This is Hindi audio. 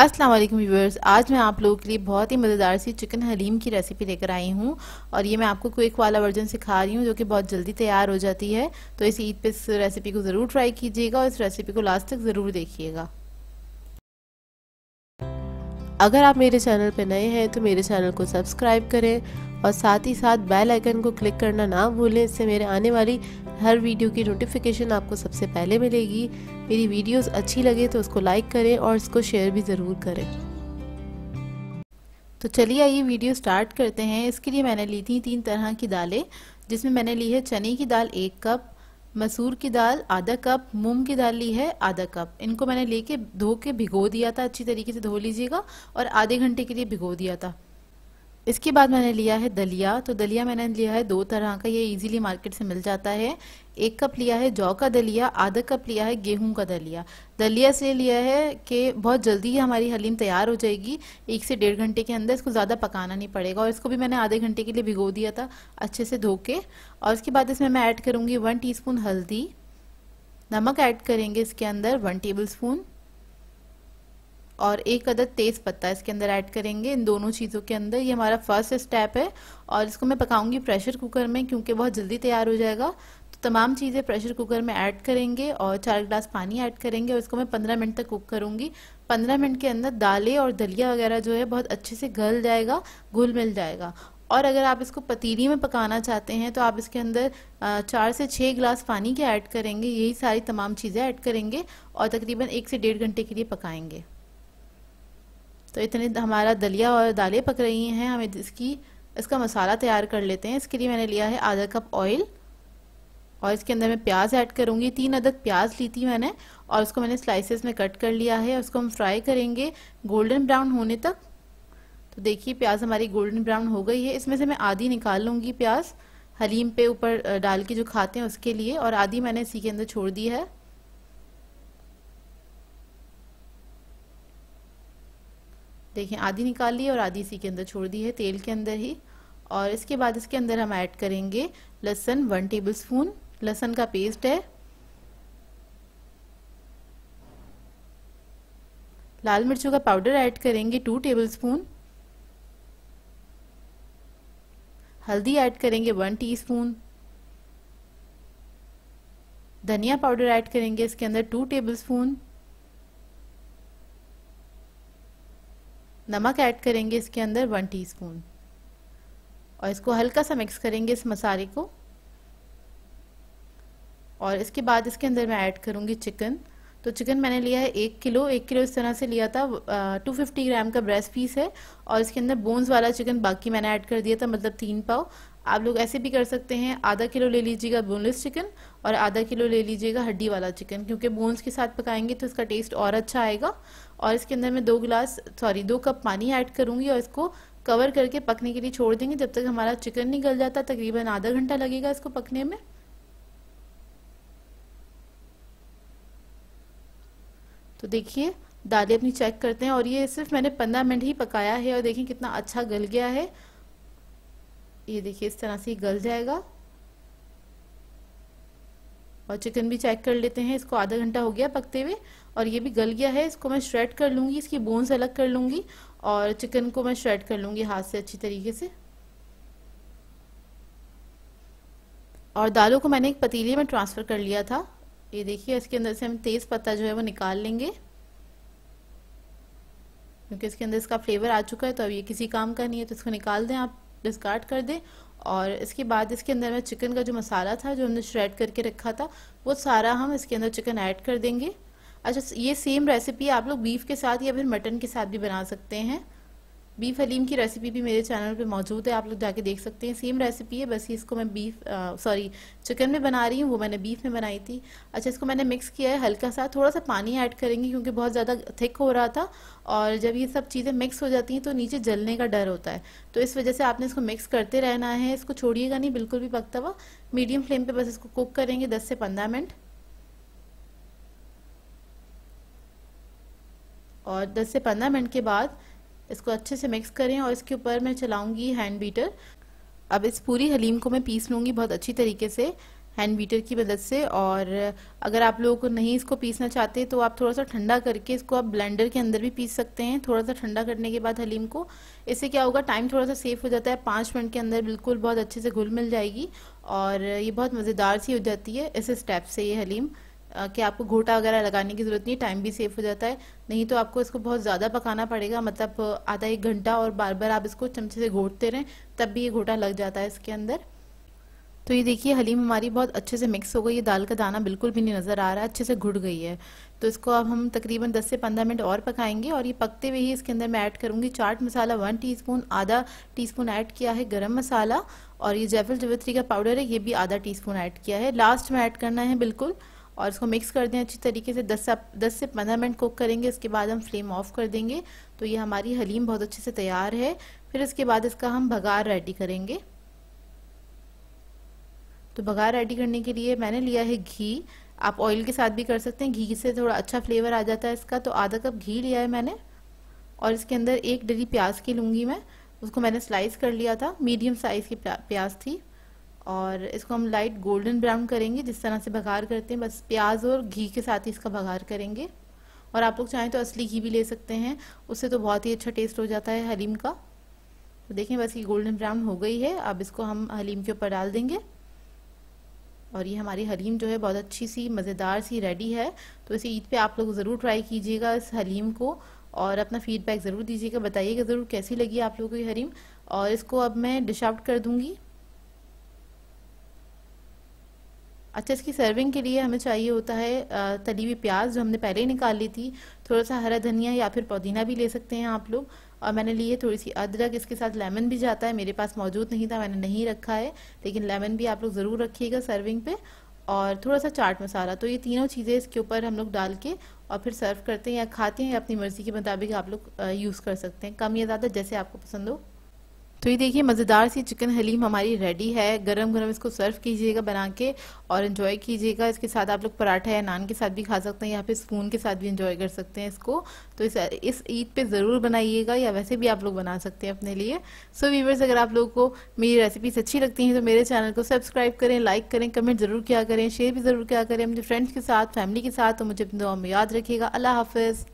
अस्सलाम वालेकुम व्यूवर्स आज मैं आप लोगों के लिए बहुत ही मज़ेदार सी चिकन हलीम की रेसिपी लेकर आई हूँ और ये मैं आपको क्विक वाला वर्जन सिखा रही हूँ जो कि बहुत जल्दी तैयार हो जाती है तो इस ईद पे इस रेसिपी को ज़रूर ट्राई कीजिएगा और इस रेसिपी को लास्ट तक ज़रूर देखिएगा अगर आप मेरे चैनल पर नए हैं तो मेरे चैनल को सब्सक्राइब करें और साथ ही साथ बेल आइकन को क्लिक करना ना भूलें इससे मेरे आने वाली हर वीडियो की नोटिफिकेशन आपको सबसे पहले मिलेगी मेरी वीडियोस अच्छी लगे तो उसको लाइक करें और इसको शेयर भी ज़रूर करें तो चलिए आइए वीडियो स्टार्ट करते हैं इसके लिए मैंने ली थी तीन तरह की दालें जिसमें मैंने ली है चने की दाल एक कप मसूर की दाल आधा कप मूंग की दाल ली है आधा कप इनको मैंने लेके धो के भिगो दिया था अच्छी तरीके से धो लीजिएगा और आधे घंटे के लिए भिगो दिया था इसके बाद मैंने लिया है दलिया तो दलिया मैंने लिया है दो तरह का ये इजीली मार्केट से मिल जाता है एक कप लिया है जौ का दलिया आधा कप लिया है गेहूं का दलिया दलिया इसलिए लिया है कि बहुत जल्दी ही हमारी हलीम तैयार हो जाएगी एक से डेढ़ घंटे के अंदर इसको ज़्यादा पकाना नहीं पड़ेगा और इसको भी मैंने आधे घंटे के लिए भिगो दिया था अच्छे से धो के और उसके बाद इसमें मैं ऐड करूँगी वन टी हल्दी नमक ऐड करेंगे इसके अंदर वन टेबल स्पून और एक अदद तेज़ पत्ता इसके अंदर ऐड करेंगे इन दोनों चीज़ों के अंदर ये हमारा फर्स्ट स्टेप है और इसको मैं पकाऊंगी प्रेशर कुकर में क्योंकि बहुत जल्दी तैयार हो जाएगा तो तमाम चीज़ें प्रेशर कुकर में ऐड करेंगे और चार गिलास पानी ऐड करेंगे और इसको मैं पंद्रह मिनट तक कुक करूँगी पंद्रह मिनट के अंदर दालें और दलिया वगैरह जो है बहुत अच्छे से गल जाएगा घुल मिल जाएगा और अगर आप इसको पतीली में पकाना चाहते हैं तो आप इसके अंदर चार से छः गिलास पानी के ऐड करेंगे यही सारी तमाम चीज़ें ऐड करेंगे और तकरीबन एक से डेढ़ घंटे के लिए पकाएंगे तो इतने हमारा दलिया और दालें पक रही हैं हमें इसकी इसका मसाला तैयार कर लेते हैं इसके लिए मैंने लिया है आधा कप ऑयल और इसके अंदर मैं प्याज ऐड करूँगी तीन अदद प्याज ली थी मैंने और उसको मैंने स्लाइसेस में कट कर लिया है उसको हम फ्राई करेंगे गोल्डन ब्राउन होने तक तो देखिए प्याज हमारी गोल्डन ब्राउन हो गई है इसमें से मैं आधी निकाल लूँगी प्याज हलीम पे ऊपर डाल के जो खाते हैं उसके लिए और आधी मैंने इसी के अंदर छोड़ दी है देखें आधी निकाल ली और आधी इसी के अंदर छोड़ दी है तेल के अंदर ही और इसके बाद इसके अंदर हम ऐड करेंगे लहसन वन टेबल स्पून लहसन का पेस्ट है लाल मिर्चों का पाउडर ऐड करेंगे टू टेबल स्पून हल्दी ऐड करेंगे वन टीस्पून धनिया पाउडर ऐड करेंगे इसके अंदर टू टेबल स्पून नमक ऐड करेंगे इसके अंदर वन टीस्पून और इसको हल्का सा मिक्स करेंगे इस मसाले को और इसके बाद इसके अंदर मैं ऐड करूँगी चिकन तो चिकन मैंने लिया है एक किलो एक किलो इस तरह से लिया था टू फिफ्टी ग्राम का ब्रेस्ट पीस है और इसके अंदर बोन्स वाला चिकन बाकी मैंने ऐड कर दिया था मतलब तीन पाव आप लोग ऐसे भी कर सकते हैं आधा किलो ले लीजिएगा बोनलेस चिकन और आधा किलो ले लीजिएगा हड्डी वाला चिकन क्योंकि बोन्स के साथ पकाएंगे तो इसका टेस्ट और अच्छा आएगा और इसके अंदर मैं दो गिलास सॉरी दो कप पानी ऐड करूँगी और इसको कवर करके पकने के लिए छोड़ देंगे जब तक हमारा चिकन नहीं गल जाता तकरीबन आधा घंटा लगेगा इसको पकने में तो देखिए दालें अपनी चेक करते हैं और ये सिर्फ मैंने पंद्रह मिनट ही पकाया है और देखिए कितना अच्छा गल गया है ये देखिए इस तरह से गल जाएगा और चिकन भी चेक कर लेते हैं इसको आधा घंटा हो गया पकते हुए और ये भी गल गया है इसको मैं श्रेड कर लूँगी इसकी बोन्स अलग कर लूँगी और चिकन को मैं श्रेड कर लूँगी हाथ से अच्छी तरीके से और दालों को मैंने एक पतीले में ट्रांसफ़र कर लिया था ये देखिए इसके अंदर से हम तेज़ पत्ता जो है वो निकाल लेंगे क्योंकि इसके अंदर इसका फ्लेवर आ चुका है तो अब ये किसी काम का नहीं है तो इसको निकाल दें आप डिस्कार्ड कर दें और इसके बाद इसके अंदर में चिकन का जो मसाला था जो हमने श्रेड करके रखा था वो सारा हम इसके अंदर चिकन ऐड कर देंगे अच्छा ये सेम रेसिपी आप लोग बीफ के साथ या फिर मटन के साथ भी बना सकते हैं बीफ हलीम की रेसिपी भी मेरे चैनल पे मौजूद है आप लोग जाके देख सकते हैं सेम रेसिपी है बस इसको मैं बीफ सॉरी चिकन में बना रही हूँ वो मैंने बीफ में बनाई थी अच्छा इसको मैंने मिक्स किया है हल्का सा थोड़ा सा पानी ऐड करेंगे क्योंकि बहुत ज़्यादा थिक हो रहा था और जब ये सब चीज़ें मिक्स हो जाती हैं तो नीचे जलने का डर होता है तो इस वजह से आपने इसको मिक्स करते रहना है इसको छोड़िएगा नहीं बिल्कुल भी पकता हुआ मीडियम फ्लेम पर बस इसको कुक करेंगे दस से पंद्रह मिनट और दस से पंद्रह मिनट के बाद इसको अच्छे से मिक्स करें और इसके ऊपर मैं चलाऊँगी हैंड बीटर अब इस पूरी हलीम को मैं पीस लूँगी बहुत अच्छी तरीके से हैंड बीटर की मदद से और अगर आप लोगों को नहीं इसको पीसना चाहते तो आप थोड़ा सा ठंडा करके इसको आप ब्लेंडर के अंदर भी पीस सकते हैं थोड़ा सा ठंडा करने के बाद हलीम को इससे क्या होगा टाइम थोड़ा सा सेफ हो जाता है पाँच मिनट के अंदर बिल्कुल बहुत अच्छे से घुल मिल जाएगी और ये बहुत मज़ेदार सी हो जाती है इस स्टेप से ये हलीम कि आपको घोटा वगैरह लगाने की ज़रूरत नहीं टाइम भी सेव हो जाता है नहीं तो आपको इसको बहुत ज़्यादा पकाना पड़ेगा मतलब आधा एक घंटा और बार बार आप इसको चमचे से घोटते रहें तब भी ये घोटा लग जाता है इसके अंदर तो ये देखिए हलीम हमारी बहुत अच्छे से मिक्स हो गई है दाल का दाना बिल्कुल भी नहीं नज़र आ रहा है अच्छे से घुट गई है तो इसको अब हम तकरीबन 10 से 15 मिनट और पकाएंगे और ये पकते हुए ही इसके अंदर मैं ऐड करूँगी चाट मसाला वन टीस्पून आधा टीस्पून ऐड किया है गरम मसाला और ये जयफल जवित्री का पाउडर है ये भी आधा टी स्पून ऐड किया है लास्ट में ऐड करना है बिल्कुल और इसको मिक्स कर दें अच्छी तरीके से 10 से से 15 मिनट कुक करेंगे इसके बाद हम फ्लेम ऑफ कर देंगे तो ये हमारी हलीम बहुत अच्छे से तैयार है फिर इसके बाद इसका हम भगार रेडी करेंगे तो भगार रेडी करने के लिए मैंने लिया है घी आप ऑयल के साथ भी कर सकते हैं घी से थोड़ा अच्छा फ्लेवर आ जाता है इसका तो आधा कप घी लिया है मैंने और इसके अंदर एक डली प्याज की लूँगी मैं उसको मैंने स्लाइस कर लिया था मीडियम साइज़ की प्याज थी और इसको हम लाइट गोल्डन ब्राउन करेंगे जिस तरह से भगार करते हैं बस प्याज और घी के साथ ही इसका भगार करेंगे और आप लोग चाहें तो असली घी भी ले सकते हैं उससे तो बहुत ही अच्छा टेस्ट हो जाता है हलीम का तो देखें बस ये गोल्डन ब्राउन हो गई है अब इसको हम हलीम के ऊपर डाल देंगे और ये हमारी हलीम जो है बहुत अच्छी सी मज़ेदार सी रेडी है तो इसे ईद पे आप लोग ज़रूर ट्राई कीजिएगा इस हलीम को और अपना फीडबैक ज़रूर दीजिएगा बताइएगा ज़रूर कैसी लगी आप लोगों को ये हलीम और इसको अब मैं डिश आउट कर दूँगी अच्छा इसकी सर्विंग के लिए हमें चाहिए होता है तली हुई प्याज जो हमने पहले ही निकाल ली थी थोड़ा सा हरा धनिया या फिर पुदीना भी ले सकते हैं आप लोग और मैंने लिए थोड़ी सी अदरक इसके साथ लेमन भी जाता है मेरे पास मौजूद नहीं था मैंने नहीं रखा है लेकिन लेमन भी आप लोग ज़रूर रखिएगा सर्विंग पे और थोड़ा सा चाट मसाला तो ये तीनों चीज़ें इसके ऊपर हम लोग डाल के और फिर सर्व करते हैं या खाते हैं अपनी मर्ज़ी के मुताबिक आप लोग यूज़ कर सकते हैं कम या ज़्यादा जैसे आपको पसंद हो तो ये देखिए मज़ेदार सी चिकन हलीम हमारी रेडी है गरम गरम इसको सर्व कीजिएगा बना के और इन्जॉय कीजिएगा इसके साथ आप लोग पराठा या नान के साथ भी खा सकते हैं या फिर स्पून के साथ भी इन्जॉय कर सकते हैं इसको तो इस इस ईद पे ज़रूर बनाइएगा या वैसे भी आप लोग बना सकते हैं अपने लिए सो so, अगर आप लोगों को मेरी रेसिपीज अच्छी लगती हैं तो मेरे चैनल को सब्सक्राइब करें लाइक करें कमेंट ज़रूर क्या करें शेयर भी ज़रूर क्या करें अपने फ्रेंड्स के साथ फैमिली के साथ तो मुझे अपने दुआ में याद रखिएगा अल्लाह हाफिज़